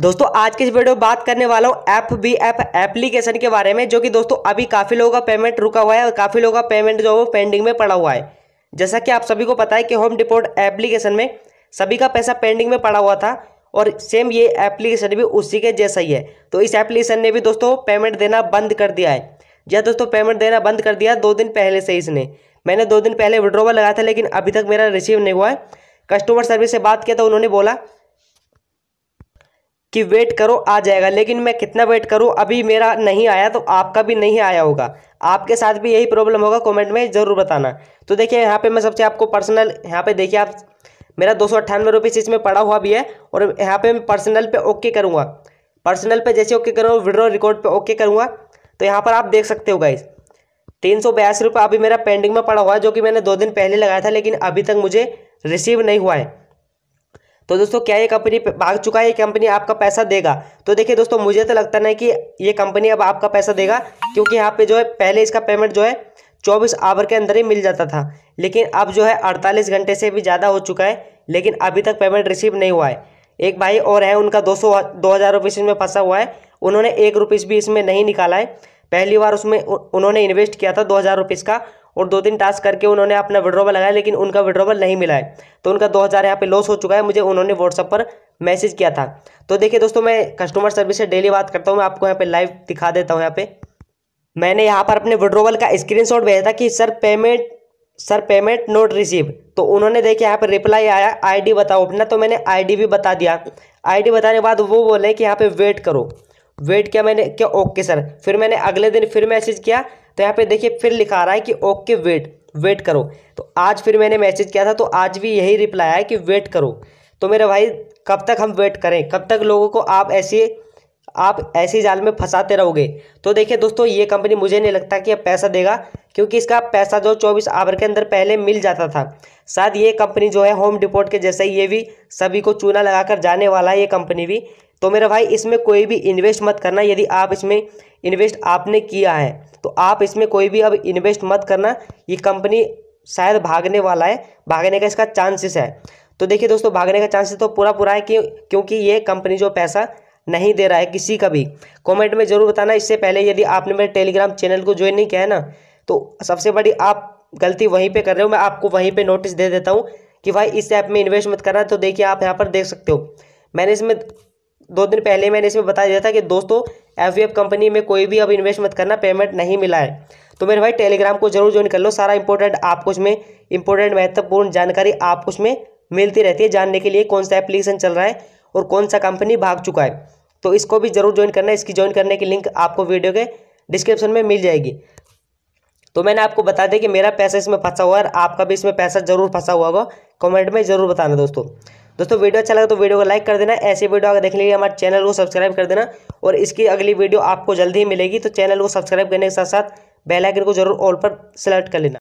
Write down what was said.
दोस्तों आज के इस वीडियो में बात करने वाला हूँ एफ बी एफ एप्लीकेशन के बारे में जो कि दोस्तों अभी काफ़ी लोगों का पेमेंट रुका हुआ है और काफ़ी लोगों का पेमेंट जो है वो पेंडिंग में पड़ा हुआ है जैसा कि आप सभी को पता है कि होम डिपोर्ट एप्लीकेशन में सभी का पैसा पेंडिंग में पड़ा हुआ था और सेम ये एप्लीकेशन भी उसी के जैसा ही है तो इस एप्लीकेशन ने भी दोस्तों पेमेंट देना बंद कर दिया है या दोस्तों पेमेंट देना बंद कर दिया दो दिन पहले से इसने मैंने दो दिन पहले विड्रोवल लगाया था लेकिन अभी तक मेरा रिसीव नहीं हुआ है कस्टमर सर्विस से बात किया तो उन्होंने बोला कि वेट करो आ जाएगा लेकिन मैं कितना वेट करूं अभी मेरा नहीं आया तो आपका भी नहीं आया होगा आपके साथ भी यही प्रॉब्लम होगा कमेंट में ज़रूर बताना तो देखिए यहाँ पे मैं सबसे आपको पर्सनल यहाँ पे देखिए आप मेरा दो सौ अट्ठानवे रुपये चीज़ में पड़ा हुआ भी है और यहाँ पे मैं पर्सनल पे ओके करूँगा पर्सनल पे जैसे ओके करूँगा विड्रॉ रिकॉर्ड पे ओके करूँगा तो यहाँ पर आप देख सकते हो गाइज तीन सौ बयासी रुपये अभी मेरा पेंडिंग में पड़ा हुआ है जो कि मैंने दो दिन पहले लगाया था लेकिन अभी तक मुझे रिसीव नहीं हुआ है तो दोस्तों क्या ये कंपनी भाग चुका है ये कंपनी आपका पैसा देगा तो देखिए दोस्तों मुझे तो लगता नहीं कि ये कंपनी अब आपका पैसा देगा क्योंकि यहाँ पे जो है पहले इसका पेमेंट जो है चौबीस आवर के अंदर ही मिल जाता था लेकिन अब जो है अड़तालीस घंटे से भी ज़्यादा हो चुका है लेकिन अभी तक पेमेंट रिसीव नहीं हुआ है एक भाई और है उनका दो सौ दो हज़ार रुपीस इसमें फंसा हुआ है उन्होंने एक रुपीज़ भी इसमें नहीं निकाला है पहली बार उसमें उन्होंने इन्वेस्ट किया था दो हज़ार रुपीस का और दो तीन टास्क करके उन्होंने अपना विड्रोवल लगाया लेकिन उनका विड्रोवल नहीं मिला है तो उनका दो हज़ार यहाँ पे लॉस हो चुका है मुझे उन्होंने व्हाट्सअप पर मैसेज किया था तो देखिए दोस्तों मैं कस्टमर सर्विस से डेली बात करता हूँ मैं आपको यहाँ पे लाइव दिखा देता हूँ यहाँ पे मैंने यहाँ पर अपने विड्रोवल का स्क्रीनशॉट भेजा था कि sir payment sir payment not receive तो उन्होंने देखे यहाँ पर रिप्लाई आया डी बताओ अपना तो मैंने डी भी बता दिया डी बताने के बाद वो बोले कि यहाँ पर वेट करो वेट किया मैंने क्या ओके सर फिर मैंने अगले दिन फिर मैसेज किया तो यहाँ पे देखिए फिर लिखा रहा है कि ओके वेट वेट करो तो आज फिर मैंने मैसेज किया था तो आज भी यही रिप्लाई आया कि वेट करो तो मेरे भाई कब तक हम वेट करें कब तक लोगों को आप ऐसे आप ऐसे जाल में फंसाते रहोगे तो देखिए दोस्तों ये कंपनी मुझे नहीं लगता कि अब पैसा देगा क्योंकि इसका पैसा जो 24 आवर के अंदर पहले मिल जाता था शायद ये कंपनी जो है होम डिपोर्ट के जैसे ये भी सभी को चूना लगाकर जाने वाला है ये कंपनी भी तो मेरा भाई इसमें कोई भी इन्वेस्ट मत करना यदि आप इसमें इन्वेस्ट आपने किया है तो आप इसमें कोई भी अब इन्वेस्ट मत करना ये कंपनी शायद भागने वाला है भागने का इसका चांसेस है तो देखिए दोस्तों भागने का चांसेस तो पूरा पूरा है क्यों क्योंकि ये कंपनी जो पैसा नहीं दे रहा है किसी का भी कमेंट में ज़रूर बताना इससे पहले यदि आपने मेरे टेलीग्राम चैनल को ज्वाइन नहीं किया है ना तो सबसे बड़ी आप गलती वहीं पे कर रहे हो मैं आपको वहीं पे नोटिस दे देता हूँ कि भाई इस ऐप में इन्वेस्ट मत करना तो देखिए आप यहाँ पर देख सकते हो मैंने इसमें दो दिन पहले मैंने इसमें बता दिया था कि दोस्तों एफ कंपनी में कोई भी अब इन्वेस्ट मत करना पेमेंट नहीं मिला है तो मेरे भाई टेलीग्राम को जरूर ज्वाइन कर लो सारा इंपॉर्टेंट आपको उसमें इंपॉर्टेंट महत्वपूर्ण जानकारी आपको उसमें मिलती रहती है जानने के लिए कौन सा एप्लीकेशन चल रहा है और कौन सा कंपनी भाग चुका है तो इसको भी जरूर ज्वाइन करना है इसकी ज्वाइन करने की लिंक आपको वीडियो के डिस्क्रिप्शन में मिल जाएगी तो मैंने आपको बता दिया कि मेरा पैसा इसमें फंसा हुआ है और आपका भी इसमें पैसा जरूर फंसा हुआ होगा कमेंट में जरूर बताना दोस्तों दोस्तों वीडियो अच्छा लगा तो वीडियो को लाइक कर देना ऐसी वीडियो अगर देखने के लिए हमारे चैनल को सब्सक्राइब कर देना और इसकी अगली वीडियो आपको जल्दी ही मिलेगी तो चैनल को सब्सक्राइब करने के साथ साथ बेलाइकन को जरूर ऑल पर सेलेक्ट कर लेना